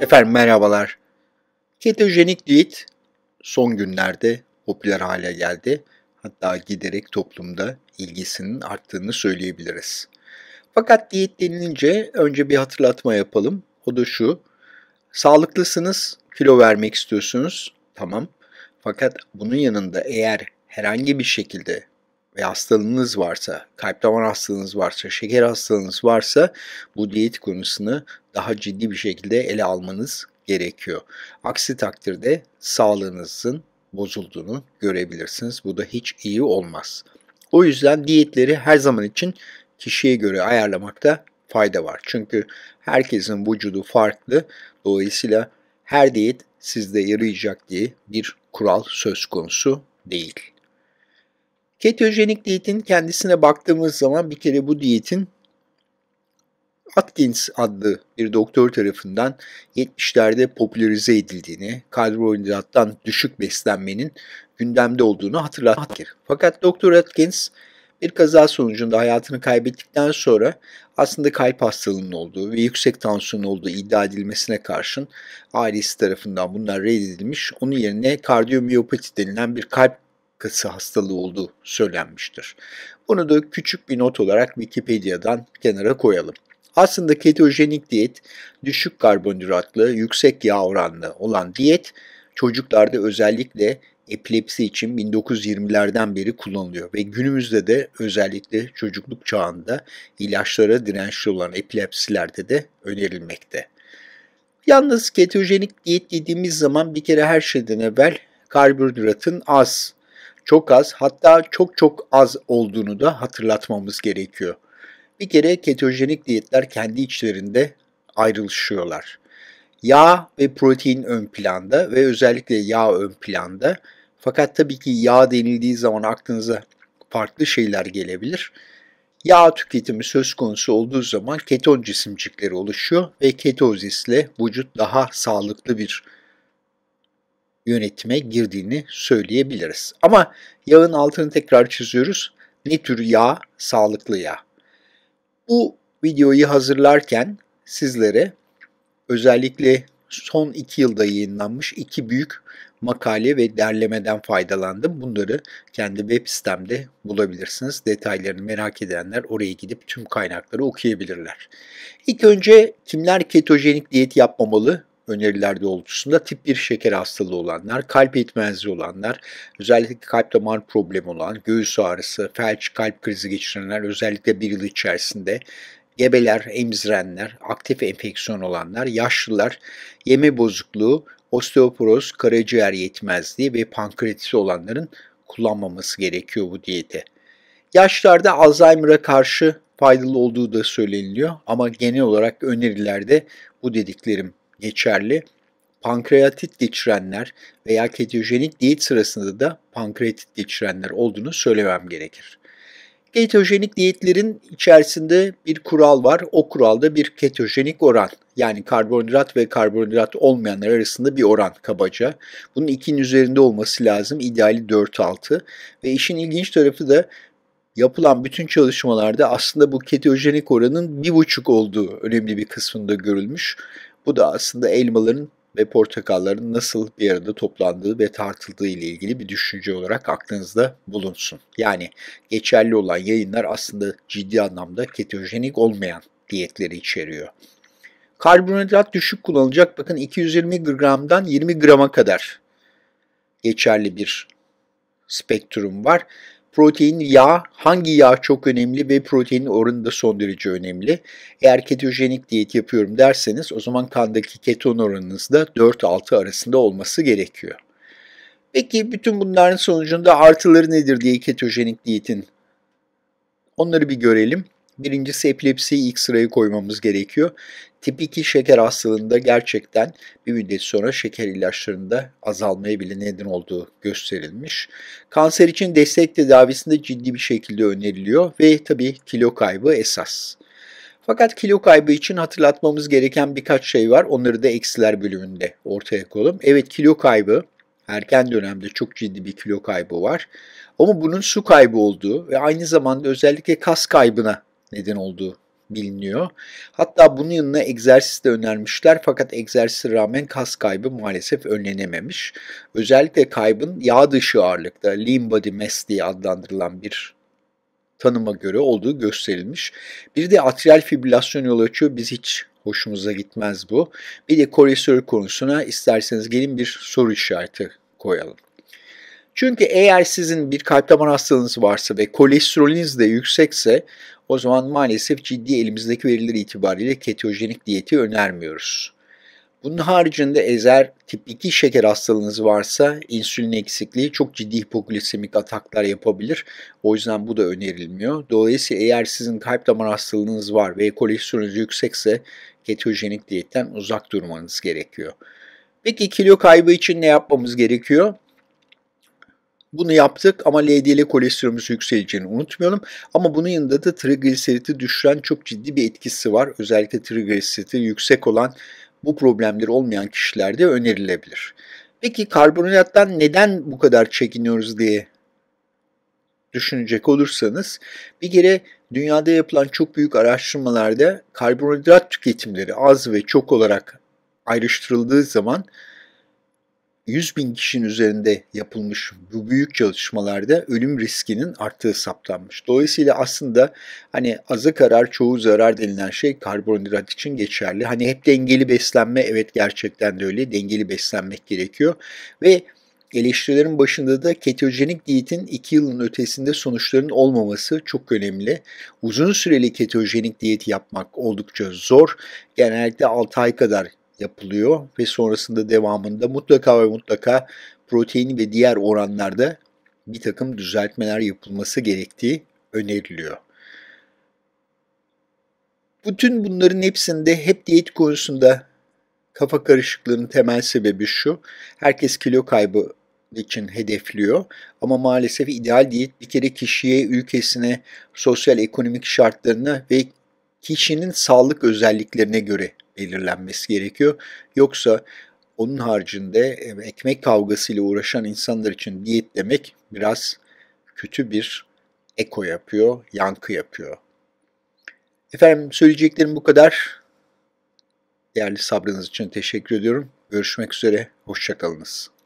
Efendim merhabalar. Ketojenik diyet son günlerde popüler hale geldi. Hatta giderek toplumda ilgisinin arttığını söyleyebiliriz. Fakat diyet denilince önce bir hatırlatma yapalım. O da şu. Sağlıklısınız, kilo vermek istiyorsunuz. Tamam. Fakat bunun yanında eğer herhangi bir şekilde ve hastalığınız varsa, kalp damar hastalığınız varsa, şeker hastalığınız varsa bu diyet konusunu daha ciddi bir şekilde ele almanız gerekiyor. Aksi takdirde sağlığınızın bozulduğunu görebilirsiniz. Bu da hiç iyi olmaz. O yüzden diyetleri her zaman için kişiye göre ayarlamakta fayda var. Çünkü herkesin vücudu farklı. Dolayısıyla her diyet sizde yarayacak diye bir kural söz konusu değil. Ketojenik diyetin kendisine baktığımız zaman bir kere bu diyetin Atkins adlı bir doktor tarafından 70'lerde popülerize edildiğini, karbonhidrattan düşük beslenmenin gündemde olduğunu hatırlatır. Fakat Doktor Atkins bir kaza sonucunda hayatını kaybettikten sonra aslında kalp hastalığının olduğu ve yüksek tansiyon olduğu iddia edilmesine karşın ailesi tarafından bunlar reddedilmiş. Onun yerine kardiyomiyopati denilen bir kalp halkası hastalığı olduğu söylenmiştir. Bunu da küçük bir not olarak Wikipedia'dan kenara koyalım. Aslında ketojenik diyet düşük karbonhidratlı, yüksek yağ oranlı olan diyet çocuklarda özellikle epilepsi için 1920'lerden beri kullanılıyor ve günümüzde de özellikle çocukluk çağında ilaçlara dirençli olan epilepsilerde de önerilmekte. Yalnız ketojenik diyet dediğimiz zaman bir kere her şeyden evvel karbonhidratın az çok az hatta çok çok az olduğunu da hatırlatmamız gerekiyor. Bir kere ketojenik diyetler kendi içlerinde ayrılışıyorlar. Yağ ve protein ön planda ve özellikle yağ ön planda. Fakat tabii ki yağ denildiği zaman aklınıza farklı şeyler gelebilir. Yağ tüketimi söz konusu olduğu zaman keton cisimcikleri oluşuyor ve ketozisle vücut daha sağlıklı bir yönetime girdiğini söyleyebiliriz. Ama yağın altını tekrar çiziyoruz. Ne tür yağ? Sağlıklı yağ. Bu videoyu hazırlarken sizlere özellikle son iki yılda yayınlanmış iki büyük makale ve derlemeden faydalandım. Bunları kendi web sitemde bulabilirsiniz. Detaylarını merak edenler oraya gidip tüm kaynakları okuyabilirler. İlk önce kimler ketojenik diyet yapmamalı öneriler doğrultusunda tip 1 şeker hastalığı olanlar, kalp yetmezliği olanlar, özellikle kalp damar problemi olan, göğüs ağrısı, felç, kalp krizi geçirenler özellikle bir yıl içerisinde gebeler, emzirenler, aktif enfeksiyon olanlar, yaşlılar, yeme bozukluğu, osteoporoz, karaciğer yetmezliği ve pankreatisi olanların kullanmaması gerekiyor bu diyeti. Yaşlarda Alzheimer'a karşı faydalı olduğu da söyleniliyor ama genel olarak önerilerde bu dediklerim geçerli. Pankreatit geçirenler veya ketojenik diyet sırasında da pankreatit geçirenler olduğunu söylemem gerekir. Ketojenik diyetlerin içerisinde bir kural var. O kuralda bir ketojenik oran yani karbonhidrat ve karbonhidrat olmayanlar arasında bir oran kabaca. Bunun 2'nin üzerinde olması lazım. İdeali 4-6 ve işin ilginç tarafı da yapılan bütün çalışmalarda aslında bu ketojenik oranın bir buçuk olduğu önemli bir kısmında görülmüş. Bu da aslında elmaların ve portakalların nasıl bir arada toplandığı ve tartıldığı ile ilgili bir düşünce olarak aklınızda bulunsun. Yani geçerli olan yayınlar aslında ciddi anlamda ketojenik olmayan diyetleri içeriyor. Karbonhidrat düşük kullanılacak. Bakın 220 gramdan 20 grama kadar geçerli bir spektrum var. Protein, yağ, hangi yağ çok önemli ve proteinin oranı da son derece önemli. Eğer ketojenik diyet yapıyorum derseniz o zaman kandaki keton oranınız da 4-6 arasında olması gerekiyor. Peki bütün bunların sonucunda artıları nedir diye ketojenik diyetin? Onları bir görelim. Birincisi epilepsiyi ilk sıraya koymamız gerekiyor. Tip 2 şeker hastalığında gerçekten bir müddet sonra şeker ilaçlarında azalmaya bile neden olduğu gösterilmiş. Kanser için destek tedavisinde ciddi bir şekilde öneriliyor ve tabii kilo kaybı esas. Fakat kilo kaybı için hatırlatmamız gereken birkaç şey var. Onları da eksiler bölümünde ortaya koyalım. Evet kilo kaybı erken dönemde çok ciddi bir kilo kaybı var. Ama bunun su kaybı olduğu ve aynı zamanda özellikle kas kaybına neden olduğu biliniyor. Hatta bunun yanına egzersiz de önermişler fakat egzersize rağmen kas kaybı maalesef önlenememiş. Özellikle kaybın yağ dışı ağırlıkta lean body mass diye adlandırılan bir tanıma göre olduğu gösterilmiş. Bir de atrial fibrilasyon yol açıyor. Biz hiç hoşumuza gitmez bu. Bir de kolesterol konusuna isterseniz gelin bir soru işareti koyalım. Çünkü eğer sizin bir kalp damar hastalığınız varsa ve kolesteroliniz de yüksekse o zaman maalesef ciddi elimizdeki veriler itibariyle ketojenik diyeti önermiyoruz. Bunun haricinde ezer tip 2 şeker hastalığınız varsa insülin eksikliği çok ciddi hipoglisemik ataklar yapabilir. O yüzden bu da önerilmiyor. Dolayısıyla eğer sizin kalp damar hastalığınız var ve kolesterolünüz yüksekse ketojenik diyetten uzak durmanız gerekiyor. Peki kilo kaybı için ne yapmamız gerekiyor? Bunu yaptık ama LDL kolesterolümüzü yükseleceğini unutmayalım. Ama bunun yanında da trigliseriti düşüren çok ciddi bir etkisi var. Özellikle trigliseriti yüksek olan bu problemleri olmayan kişilerde önerilebilir. Peki karbonhidrattan neden bu kadar çekiniyoruz diye düşünecek olursanız bir kere dünyada yapılan çok büyük araştırmalarda karbonhidrat tüketimleri az ve çok olarak ayrıştırıldığı zaman 100 bin kişinin üzerinde yapılmış bu büyük çalışmalarda ölüm riskinin arttığı saptanmış. Dolayısıyla aslında hani azı karar çoğu zarar denilen şey karbonhidrat için geçerli. Hani hep dengeli beslenme evet gerçekten de öyle dengeli beslenmek gerekiyor ve Eleştirilerin başında da ketojenik diyetin 2 yılın ötesinde sonuçların olmaması çok önemli. Uzun süreli ketojenik diyet yapmak oldukça zor. Genellikle 6 ay kadar yapılıyor ve sonrasında devamında mutlaka ve mutlaka protein ve diğer oranlarda bir takım düzeltmeler yapılması gerektiği öneriliyor. Bütün bunların hepsinde hep diyet konusunda kafa karışıklığının temel sebebi şu. Herkes kilo kaybı için hedefliyor. Ama maalesef ideal diyet bir kere kişiye, ülkesine, sosyal ekonomik şartlarına ve kişinin sağlık özelliklerine göre belirlenmesi gerekiyor. Yoksa onun haricinde ekmek kavgasıyla uğraşan insanlar için diyet demek biraz kötü bir eko yapıyor, yankı yapıyor. Efendim söyleyeceklerim bu kadar. Değerli sabrınız için teşekkür ediyorum. Görüşmek üzere, hoşçakalınız.